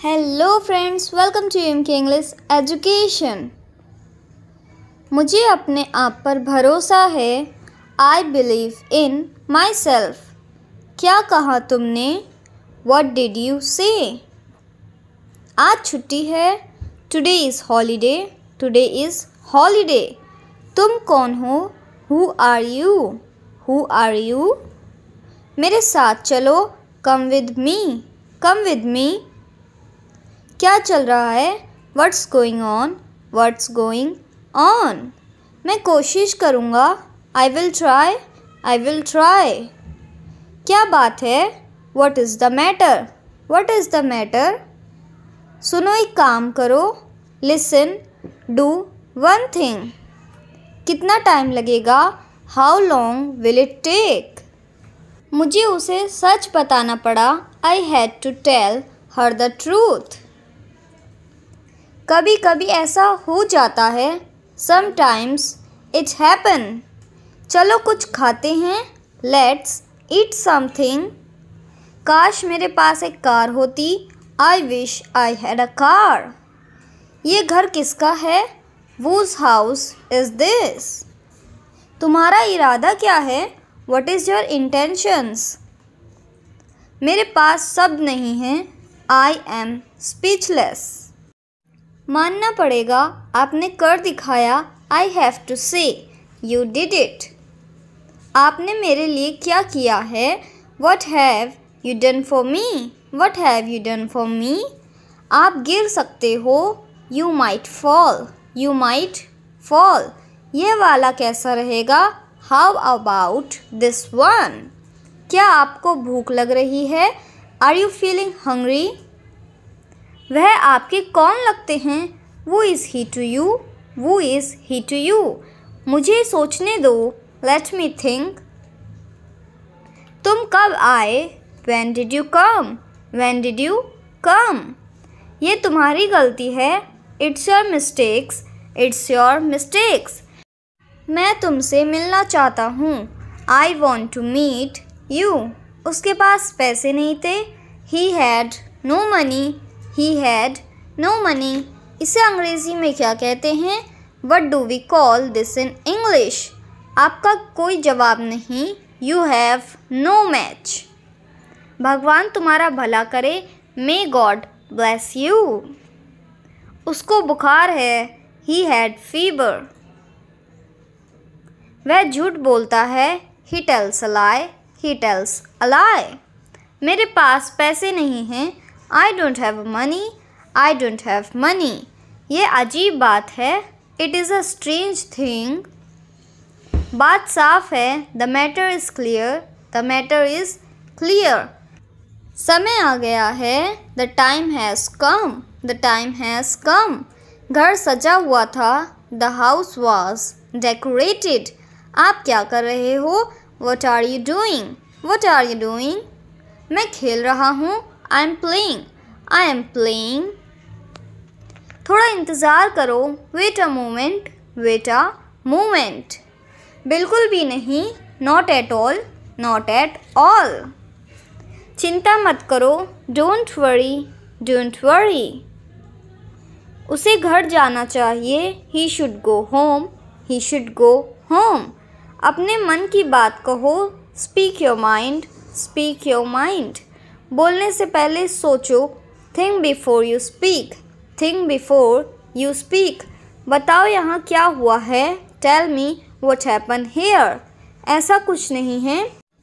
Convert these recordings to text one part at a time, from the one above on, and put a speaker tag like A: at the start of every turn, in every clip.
A: hello friends welcome to M K English Education मुझे अपने आप पर भरोसा है I believe in my self क्या कहा तुमने वट डिड यू से आज छुट्टी है today is holiday today is holiday तुम कौन हो who are you who are you मेरे साथ चलो come with me come with me क्या चल रहा है what's going on what's going on मैं कोशिश करूँगा I will try I will try क्या बात है what is the matter what is the matter सुनो एक काम करो लिसन डू वन थिंग कितना टाइम लगेगा how long will it take मुझे उसे सच बताना पड़ा I had to tell her the truth कभी कभी ऐसा हो जाता है समटाइम्स इट्स हैपन चलो कुछ खाते हैं लेट्स ईट समथिंग काश मेरे पास एक कार होती I wish I had a car ये घर किसका है वूज हाउस इज़ दिस तुम्हारा इरादा क्या है वट इज़ योर इंटेंशंस मेरे पास शब्द नहीं हैं आई एम स्पीचलेस मानना पड़ेगा आपने कर दिखाया I have to say you did it आपने मेरे लिए क्या किया है what have you done for me what have you done for me आप गिर सकते हो you might fall you might fall ये वाला कैसा रहेगा हाउ अबाउट दिस वन क्या आपको भूख लग रही है आर यू फीलिंग हंग्री वह आपके कौन लगते हैं वो is he to you is is he to यू मुझे सोचने दो लेट मी थिंक तुम कब आए when did you come when did you come ये तुम्हारी गलती है it's your mistakes it's your mistakes मैं तुमसे मिलना चाहता हूँ I want to meet you उसके पास पैसे नहीं थे he had no money he had no money इसे अंग्रेज़ी में क्या कहते हैं what do we call this in English आपका कोई जवाब नहीं यू हैव नो मैच भगवान तुम्हारा भला करे मे गॉड ब्लेस यू उसको बुखार है ही हैड फीवर वह झूठ बोलता है he tells ally he tells अलाय मेरे पास पैसे नहीं हैं I don't have money I don't have money ये अजीब बात है it is a strange thing बात साफ है the matter is clear the matter is clear समय आ गया है the time has come the time has come घर सजा हुआ था द हाउस वॉज डेकोरेटेड आप क्या कर रहे हो what are you doing what are you doing मैं खेल रहा हूँ I am playing I am playing थोड़ा इंतज़ार करो wait a moment wait a moment बिल्कुल भी नहीं not at all not at all चिंता मत करो डोंट वरी डोंट वरी उसे घर जाना चाहिए he should go home he should go home अपने मन की बात कहो speak your mind speak your mind बोलने से पहले सोचो think before you speak think before you speak बताओ यहाँ क्या हुआ है tell me what happen here ऐसा कुछ नहीं है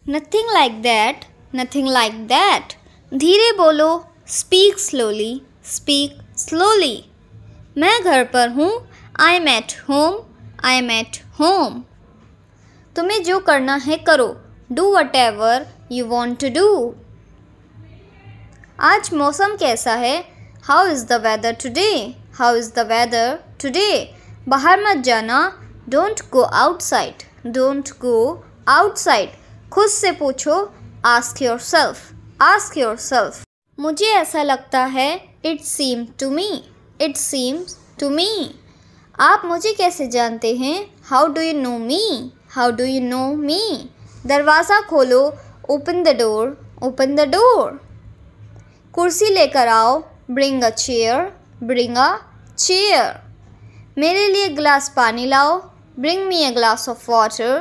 A: nothing like that nothing like that धीरे बोलो स्पीक स्लोली स्पीक स्लोली मैं घर पर हूँ I am at home I am at home तुम्हें जो करना है करो do whatever you want to do आज मौसम कैसा है how is the weather today how is the weather today बाहर मत जाना don't go outside don't go outside खुद से पूछो ask yourself ask yourself मुझे ऐसा लगता है it seem to me it seems to me आप मुझे कैसे जानते हैं how do you know me how do you know me दरवाज़ा खोलो open the door open the door कुर्सी लेकर आओ bring a chair bring a chair मेरे लिए ग्लास पानी लाओ bring me a glass of water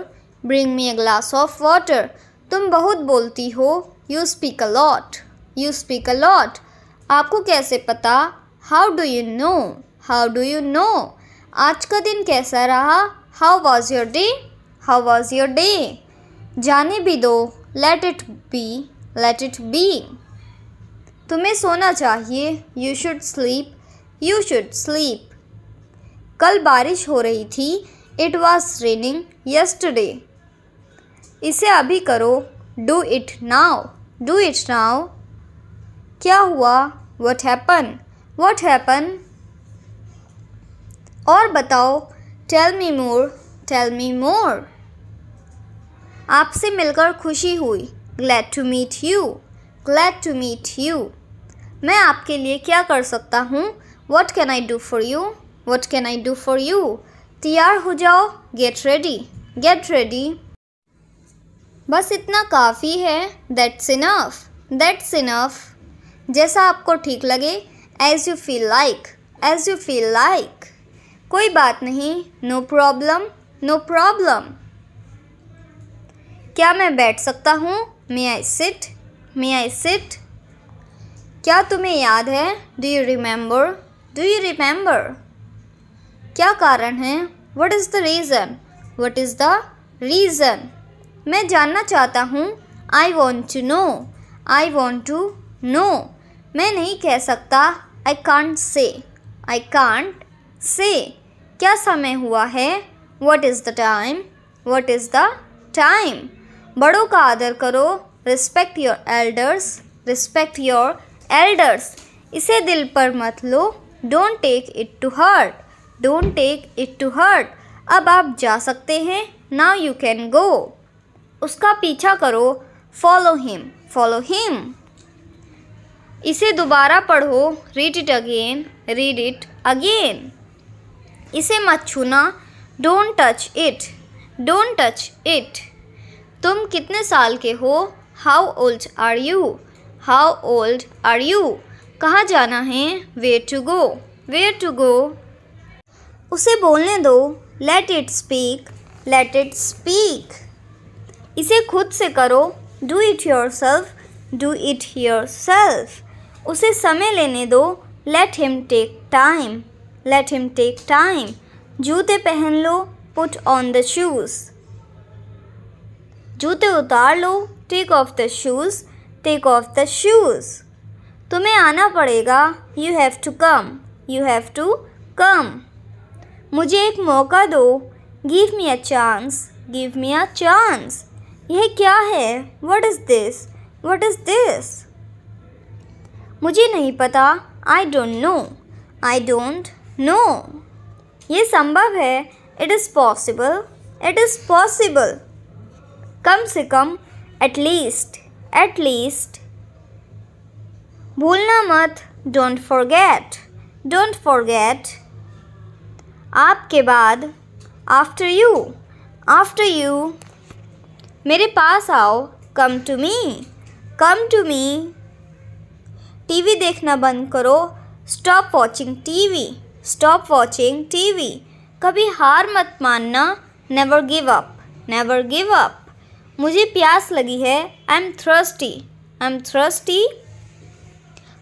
A: bring me a glass of water तुम बहुत बोलती हो you speak a lot you speak a lot आपको कैसे पता how do you know how do you no आज का दिन कैसा रहा how was your day how was your day जाने भी दो let it be let it be तुम्हें सोना चाहिए you should sleep you should sleep कल बारिश हो रही थी इट वॉज रेनिंग यस्टरडे इसे अभी करो do it now do it now क्या हुआ वट हैपन वट हैपन और बताओ टेल मी मोर टेल मी मोर आपसे मिलकर खुशी हुई glad to meet you glad to meet you मैं आपके लिए क्या कर सकता हूँ what can I do for you what can I do for you तैयार हो जाओ गेट रेडी गेट रेडी बस इतना काफ़ी है दैट्स इनफ दैट्स इनफ जैसा आपको ठीक लगे as you feel like as you feel like कोई बात नहीं नो प्रॉब्लम नो प्रॉब्लम क्या मैं बैठ सकता हूँ मे I sit may I sit क्या तुम्हें याद है do you remember do you remember क्या कारण है what is the reason what is the reason मैं जानना चाहता हूँ I want to know I want to know मैं नहीं कह सकता I can't say I can't say क्या समय हुआ है what is the time what is the time बड़ों का आदर करो respect your elders respect your elders इसे दिल पर मत लो don't take it to heart don't take it to heart अब आप जा सकते हैं नाउ यू कैन गो उसका पीछा करो फॉलो हिम फॉलो हिम इसे दोबारा पढ़ो read it again read it again इसे मत छूना don't touch it don't touch it तुम कितने साल के हो how old are you how old are you कहाँ जाना है where to go where to go उसे बोलने दो let it speak let it speak इसे खुद से करो do it yourself do it yourself उसे समय लेने दो let him take time late him take time जूते पहन लो पुट ऑन द शूज़ जूते उतार लो take off the shoes take off the shoes तुम्हें आना पड़ेगा you have to come you have to come मुझे एक मौका दो give me a chance give me a chance यह क्या है what is this what is this मुझे नहीं पता I don't know I don't know ये संभव है it is possible it is possible कम से कम एटलीस्ट एट लीस्ट भूलना मत डोंट फॉरगेट डोंट फॉरगेट आपके बाद आफ्टर यू आफ्टर यू मेरे पास आओ come to me come to me TV देखना बंद करो stop watching TV stop watching TV कभी हार मत मानना never give up never give up मुझे प्यास लगी है I am thirsty I am thirsty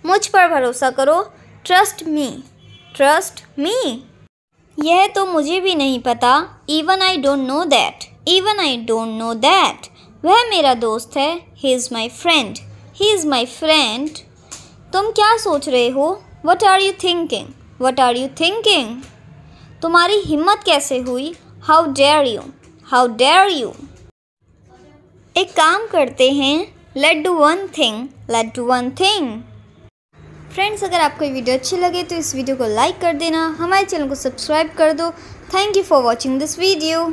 A: मुझ पर भरोसा करो ट्रस्ट मी ट्रस्ट मी यह तो मुझे भी नहीं पता even I don't know that even I don't know that वह मेरा दोस्त है he is my friend he is my friend तुम क्या सोच रहे हो what are you thinking what are you thinking तुम्हारी हिम्मत कैसे हुई how dare you how dare you एक काम करते हैं let do one thing let do one thing friends अगर आपको ये वीडियो अच्छी लगे तो इस वीडियो को लाइक कर देना हमारे चैनल को सब्सक्राइब कर दो thank you for watching this video